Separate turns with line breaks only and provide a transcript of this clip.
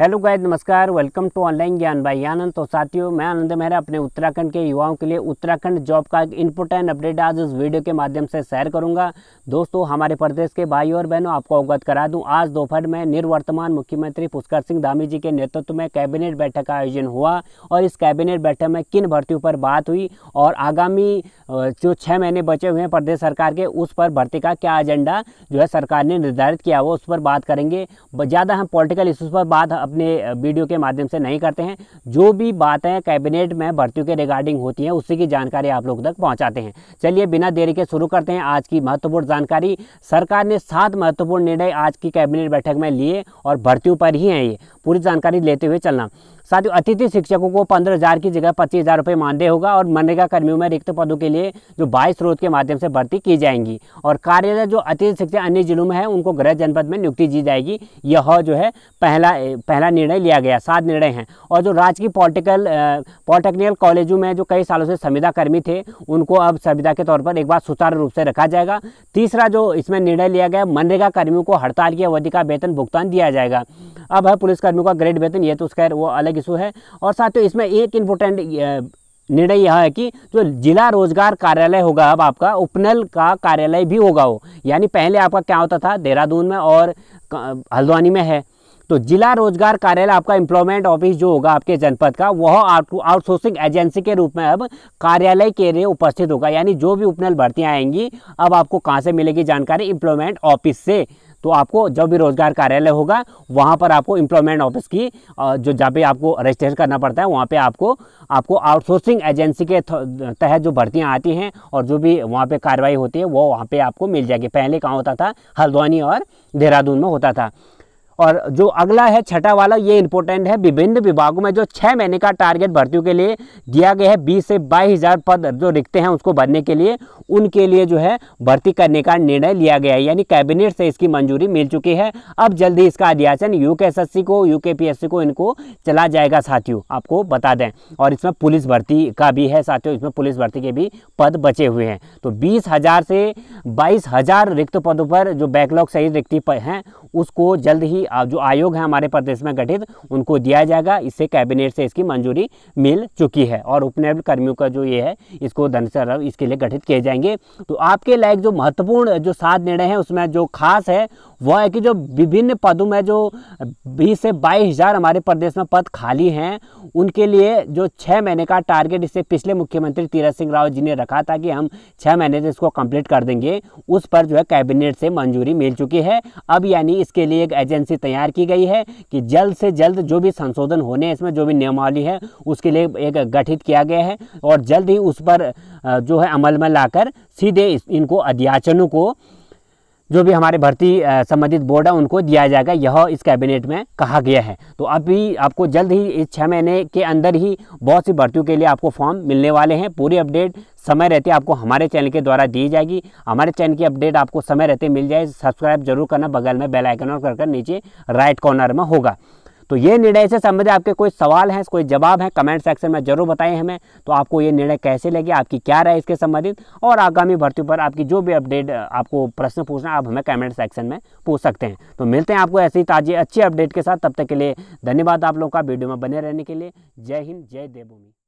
hello guys नमस्कार welcome to online ज्ञान भाई आनंद तो साथियों मैं आनंद मेहरा अपने उत्तराखंड के युवाओं के लिए उत्तराखंड जॉब का एक इम्पोर्टेंट अपडेट आज इस वीडियो के माध्यम से शेयर करूंगा दोस्तों हमारे प्रदेश के भाई और बहनों आपको अवगत करा दूं आज दोपहर में निर्वर्तमान मुख्यमंत्री पुष्कर सिंह धामी जी के नेतृत्व में कैबिनेट बैठक का आयोजन हुआ और इस कैबिनेट बैठक में किन भर्तियों पर बात हुई और आगामी जो छः महीने बचे हुए हैं प्रदेश सरकार के उस पर भर्ती का क्या एजेंडा जो है सरकार ने निर्धारित किया हुआ उस पर बात करेंगे ज़्यादा हम पॉलिटिकल इशूज़ पर बात अपने वीडियो के माध्यम से नहीं करते हैं जो भी बातें कैबिनेट में भर्तियों के रिगार्डिंग होती हैं उसी की जानकारी आप लोग तक पहुँचाते हैं चलिए बिना देरी के शुरू करते हैं आज की महत्वपूर्ण जानकारी सरकार ने सात महत्वपूर्ण निर्णय आज की कैबिनेट बैठक में लिए और भर्तियों पर ही हैं ये पूरी जानकारी लेते हुए चलना साथ ही अतिथि शिक्षकों को पंद्रह हज़ार की जगह पच्चीस हज़ार रुपये मानदेय होगा और मनरेगा कर्मियों में रिक्त पदों के लिए जो बाईस स्रोत के माध्यम से भर्ती की जाएंगी और कार्यरत जो अतिथि शिक्षक अन्य जिलों में है उनको गृह जनपद में नियुक्ति दी जाएगी यह जो है पहला पह... पहला निर्णय लिया गया सात निर्णय हैं और जो राज्य की पॉलिटिकल पॉलिटेक्निकल कॉलेजों में जो कई सालों से संविदा कर्मी थे उनको अब संविदा के तौर पर एक बार सुचारू रूप से रखा जाएगा तीसरा जो इसमें निर्णय लिया गया मनरेगा कर्मियों को हड़ताल की अवधि का वेतन भुगतान दिया जाएगा अब है पुलिसकर्मियों का ग्रेड वेतन ये तो उसका वो अलग इशू है और साथ ही इसमें एक इम्पोर्टेंट निर्णय यह है कि जो जिला रोजगार कार्यालय होगा अब आपका उपनल का कार्यालय भी होगा वो यानी पहले आपका क्या होता था देहरादून में और हल्द्वानी में है तो जिला रोजगार कार्यालय आपका एम्प्लॉयमेंट ऑफिस जो होगा आपके जनपद का वह आउटसोर्सिंग एजेंसी के रूप में अब कार्यालय के लिए उपस्थित होगा यानी जो भी उपनल भर्तियाँ आएंगी अब आपको कहाँ से मिलेगी जानकारी एम्प्लॉयमेंट ऑफिस से तो आपको जब भी रोजगार कार्यालय होगा वहाँ पर आपको एम्प्लॉयमेंट ऑफिस की जो जहाँ पे आपको रजिस्ट्रेशन करना पड़ता है वहाँ पे आपको आपको आउटसोर्सिंग एजेंसी के तहत जो भर्तियाँ आती हैं और जो भी वहाँ पे कार्रवाई होती है वो वहाँ पे आपको मिल जाएगी पहले कहाँ होता था हल्द्वानी और देहरादून में होता था और जो अगला है छठा वाला ये इंपॉर्टेंट है विभिन्न विभागों में जो छः महीने का टारगेट भर्तियों के लिए दिया गया है बीस से बाईस हज़ार पद जो रिक्त हैं उसको भरने के लिए उनके लिए जो है भर्ती करने का निर्णय लिया गया है यानी कैबिनेट से इसकी मंजूरी मिल चुकी है अब जल्दी इसका अध्याचन यू को यू को इनको चला जाएगा साथियों आपको बता दें और इसमें पुलिस भर्ती का भी है साथियों इसमें पुलिस भर्ती के भी पद बचे हुए हैं तो बीस से बाईस रिक्त पदों पर जो बैकलॉग सही रिक्ति हैं उसको जल्द ही जो आयोग है हमारे प्रदेश में गठित उनको दिया जाएगा इससे कैबिनेट से इसकी मंजूरी मिल चुकी है और उपनयन कर्मियों का जो ये है इसको धन इसके लिए गठित किए जाएंगे तो आपके लायक जो महत्वपूर्ण जो सात निर्णय हैं उसमें जो खास है वह है कि जो विभिन्न पदों में जो बीस से बाईस हज़ार हमारे प्रदेश में पद खाली हैं उनके लिए जो छः महीने का टारगेट इससे पिछले मुख्यमंत्री तीरथ सिंह रावत जी ने रखा था कि हम छः महीने से इसको कंप्लीट कर देंगे उस पर जो है कैबिनेट से मंजूरी मिल चुकी है अब यानी इसके लिए एक एजेंसी तैयार की गई है कि जल्द से जल्द जो भी संशोधन होने इसमें जो भी नियमावली है उसके लिए एक गठित किया गया है और जल्द ही उस पर जो है अमल में लाकर सीधे इनको अध्याचनों को जो भी हमारे भर्ती संबंधित बोर्ड है उनको दिया जाएगा यह इस कैबिनेट में कहा गया है तो अभी आपको जल्द ही इस छः महीने के अंदर ही बहुत सी भर्तियों के लिए आपको फॉर्म मिलने वाले हैं पूरी अपडेट समय रहते आपको हमारे चैनल के द्वारा दी जाएगी हमारे चैनल की अपडेट आपको समय रहते मिल जाए सब्सक्राइब जरूर करना बगल में बेलाइकन और कर नीचे राइट कॉर्नर में होगा तो ये निर्णय से संबंधित आपके कोई सवाल हैं कोई जवाब हैं कमेंट सेक्शन में जरूर बताएं हमें तो आपको ये निर्णय कैसे लगे आपकी क्या राय इसके संबंधित और आगामी भर्ती पर आपकी जो भी अपडेट आपको प्रश्न पूछना आप हमें कमेंट सेक्शन में पूछ सकते हैं तो मिलते हैं आपको ऐसी ताज़ी अच्छी अपडेट के साथ तब तक के लिए धन्यवाद आप लोग का वीडियो में बने रहने के लिए जय हिंद जय देवभूमि